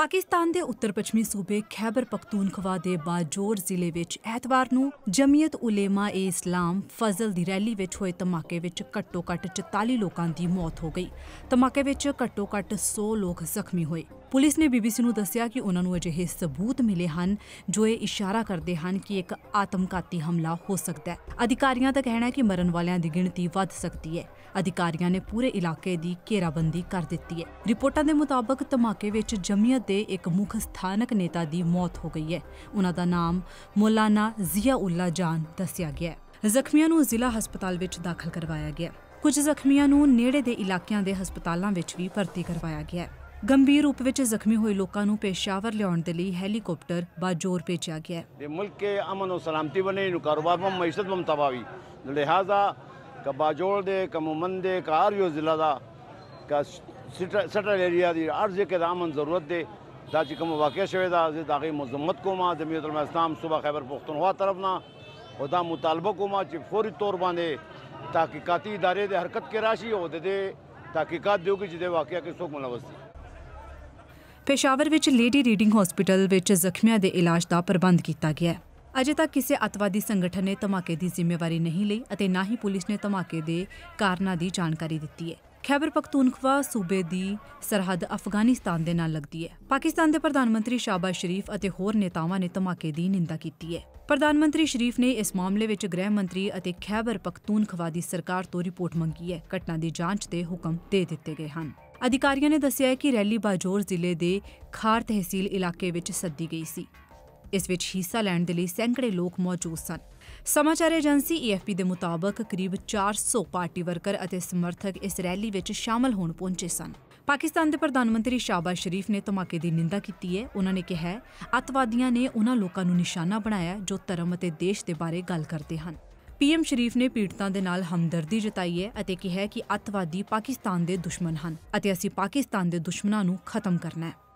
ਪਾਕਿਸਤਾਨ ਦੇ ਉੱਤਰ ਪੱਛਮੀ ਸੂਬੇ ਖੈਬਰ ਪਖਤੂਨਖਵਾ ਦੇ ਬਾਜੌਰ ਜ਼ਿਲ੍ਹੇ ਵਿੱਚ ਐਤਵਾਰ ਨੂੰ ਜਮੀਅਤ ਉਲੇਮਾ-ਏ ਇਸਲਾਮ ਫਜ਼ਲ ਦੀ ਰੈਲੀ ਵਿੱਚ ਹੋਏ ਧਮਾਕੇ ਵਿੱਚ ਘੱਟੋ-ਘੱਟ 44 ਲੋਕਾਂ ਦੀ ਮੌਤ ਹੋ ਗਈ। ਧਮਾਕੇ ਵਿੱਚ ਘੱਟੋ-ਘੱਟ 100 ਲੋਕ ਜ਼ਖਮੀ ਹੋਏ। ਪੁਲਿਸ ਨੇ ਬੀਬੀਸੀ ਨੂੰ ਦੱਸਿਆ ਕਿ ਉਹਨਾਂ ਨੂੰ ਅਜਿਹੇ ਸਬੂਤ ਮਿਲੇ ਹਨ ਜੋ ਇਹ ਇਸ਼ਾਰਾ ਕਰਦੇ ਹਨ ਕਿ ਇੱਕ ਆਤਮਘਾਤੀ ਹਮਲਾ ਹੋ ਸਕਦਾ ਹੈ ਅਧਿਕਾਰੀਆਂ ਦਾ ਕਹਿਣਾ ਹੈ ਕਿ ਮਰਨ ਵਾਲਿਆਂ ਦੀ ਗਿਣਤੀ ਵੱਧ ਸਕਦੀ ਹੈ ਅਧਿਕਾਰੀਆਂ ਨੇ ਪੂਰੇ ਇਲਾਕੇ ਦੀ ਘੇਰਾਬੰਦੀ ਕਰ ਦਿੱਤੀ ਹੈ ਰਿਪੋਰਟਾਂ ਦੇ ਮੁਤਾਬਕ ਧਮਾਕੇ ਵਿੱਚ ਜਮੀਅਤ ਦੇ ਇੱਕ ਮੁੱਖ ਸਥਾਨਕ ਨੇਤਾ ਦੀ ਮੌਤ ਹੋ ਗਈ ਹੈ ਉਹਨਾਂ ਦਾ ਨਾਮ ਮੌਲਾਨਾ ਉੱਲਾ ਜਾਨ ਦੱਸਿਆ ਗਿਆ ਹੈ ਜ਼ਖਮੀਆਂ ਨੂੰ ਜ਼ਿਲ੍ਹਾ ਹਸਪਤਾਲ ਵਿੱਚ ਦਾਖਲ ਕਰਵਾਇਆ ਗਿਆ ਕੁਝ ਜ਼ਖਮੀਆਂ ਨੂੰ ਨੇੜੇ ਦੇ ਇਲਾਕਿਆਂ ਦੇ ਹਸਪਤਾਲਾਂ ਵਿੱਚ ਵੀ ਭਰਤੀ ਕਰਵਾਇਆ ਗਿਆ ਹੈ ਗੰਭੀਰ ਰੂਪ ਵਿੱਚ ਜ਼ਖਮੀ ਹੋਏ ਲੋਕਾਂ ਨੂੰ ਪੇਸ਼ਾਵਰ ਲਿਆਉਣ ਦੇ ਲਈ ਹੈਲੀਕਾਪਟਰ ਬਾਜੋਰ ਭੇਜਿਆ ਗਿਆ ਹੈ ਮੁਲਕ ਕੇ ਅਮਨ ਔਰ ਸਲਾਮਤੀ ਬਣੇ ਨੂੰ ਕਾਰੋਬਾਰ ਮਮ ਮਈਸ਼ਤ ਮਮ ਤਬਾਵੀ ਲਿਹਾਜ਼ਾ ਕਾ ਬਾਜੋਰ ਦੇ ਕਾ ਮੁਮਨ ਦੇ ਕਾ ਆਰ ਯੋ ਜ਼ਿਲ੍ਹਾ ਦਾ ਕਾ ਸਟਲ ਏਰੀਆ ਦੀ ਅਰਜ਼ ਕੇ ਦਾਮਨ ਜ਼ਰੂਰਤ ਦੇ دا چې کوم واقع شوی دا زه دغه مذمت کوم د میت الاسلام صبح خیبر پختونخوا طرف نه او دا مطالبه کوم چې فوري تور باندې تحقیقاتي ادارې د حرکت کې راشي او د دې تحقیقات دیوږي چې د واقعیا کې څوک ملوث دي ਪੇਸ਼ਾਵਰ ਵਿੱਚ ਲੇਡੀ ਰੀਡਿੰਗ ਹਸਪੀਟਲ ਵਿੱਚ ਜ਼ਖਮੀਆਂ ਦੇ ਇਲਾਜ ਦਾ ਪ੍ਰਬੰਧ ਕੀਤਾ ਗਿਆ ਹੈ ਅਜੇ ਤੱਕ ਕਿਸੇ ਅਤਵਾਦੀ ਸੰਗਠਨ ਨੇ ਧਮਾਕੇ ਦੀ ਜ਼ਿੰਮੇਵਾਰੀ ਨਹੀਂ ਲਈ ਅਤੇ ਨਾ ਹੀ ਪੁਲਿਸ ਨੇ ਧਮਾਕੇ ਦੇ ਕਾਰਨਾਂ ਦੀ ਜਾਣਕਾਰੀ ਦਿੱਤੀ ਹੈ ਖੈਬਰ ਪਖਤੂਨਖਵਾ ਸੂਬੇ ਦੀ ਸਰਹੱਦ ਅਫਗਾਨਿਸਤਾਨ ਦੇ ਨਾਲ ਲੱਗਦੀ ਹੈ ਪਾਕਿਸਤਾਨ ਦੇ ਪ੍ਰਧਾਨ ਮੰਤਰੀ ਸ਼ਾਬਾਸ਼ ਸ਼ਰੀਫ ਅਤੇ ਹੋਰ ਨੇਤਾਵਾਂ ਨੇ ਧਮਾਕੇ ਦੀ ਨਿੰਦਾ ਕੀਤੀ ਹੈ ਪ੍ਰਧਾਨ ਮੰਤਰੀ ਸ਼ਰੀਫ ਨੇ ਇਸ ਮਾਮਲੇ ਵਿੱਚ ਗ੍ਰਹਿ ਮੰਤਰੀ ਅਤੇ ਖੈਬਰ ਪਖਤੂਨਖਵਾ ਦੀ ਸਰਕਾਰ ਤੋਂ ਰਿਪੋਰਟ ਮੰਗੀ ਹੈ ਘਟਨਾ ਦੀ ਜਾਂਚ ਦੇ ਹੁਕਮ ਦੇ ਦਿੱਤੇ ਗਏ ਹਨ ਅਧਿਕਾਰੀਆਂ ਨੇ ਦੱਸਿਆ ਕਿ ਰੈਲੀ ਬਾਜੌਰ ਜ਼ਿਲ੍ਹੇ ਦੇ ਖਾਰ ਤਹਿਸੀਲ ਇਲਾਕੇ ਵਿੱਚ ਸੱਦੀ ਗਈ ਸੀ ਇਸ ਵਿੱਚ ਹਿੱਸਾ ਲੈਣ ਦੇ ਲਈ ਸੈਂਕੜੇ ਲੋਕ ਮੌਜੂਦ ਸਨ ਸਮਾਚਾਰ ਏਜੰਸੀ ਈਐਫਪੀ ਦੇ ਮੁਤਾਬਕ ਕਰੀਬ 400 ਪਾਰਟੀ ਵਰਕਰ ਅਤੇ ਸਮਰਥਕ ਇਸ ਰੈਲੀ ਵਿੱਚ ਸ਼ਾਮਲ ਹੋਣ ਪਹੁੰਚੇ ਸਨ ਪਾਕਿਸਤਾਨ ਦੇ ਪ੍ਰਧਾਨ ਮੰਤਰੀ ਸ਼ਾਬਾਜ਼ ਸ਼ਰੀਫ ਨੇ ਧਮਾਕੇ ਦੀ ਨਿੰਦਾ ਕੀਤੀ ਹੈ ਉਹਨਾਂ ਨੇ ਕਿਹਾ ਅਤਵਾਦੀਆਂ ਨੇ ਉਹਨਾਂ ਲੋਕਾਂ ਨੂੰ ਨਿਸ਼ਾਨਾ ਬਣਾਇਆ ਜੋ ਧਰਮ ਅਤੇ ਦੇਸ਼ ਦੇ ਬਾਰੇ ਗੱਲ ਕਰਦੇ ਹਨ ਪੀਐਮ ਸ਼ਰੀਫ ਨੇ ਪੀੜਤਾਂ ਦੇ ਨਾਲ ਹਮਦਰਦੀ ਜਤਾਈ ਹੈ ਅਤੇ ਕਿਹਾ ਕਿ ਅੱਤਵਾਦੀ ਪਾਕਿਸਤਾਨ ਦੇ ਦੁਸ਼ਮਣ ਹਨ ਅਤੇ ਅਸੀਂ ਪਾਕਿਸਤਾਨ ਦੇ ਦੁਸ਼ਮਣਾਂ ਨੂੰ ਖਤਮ ਕਰਨਾ ਹੈ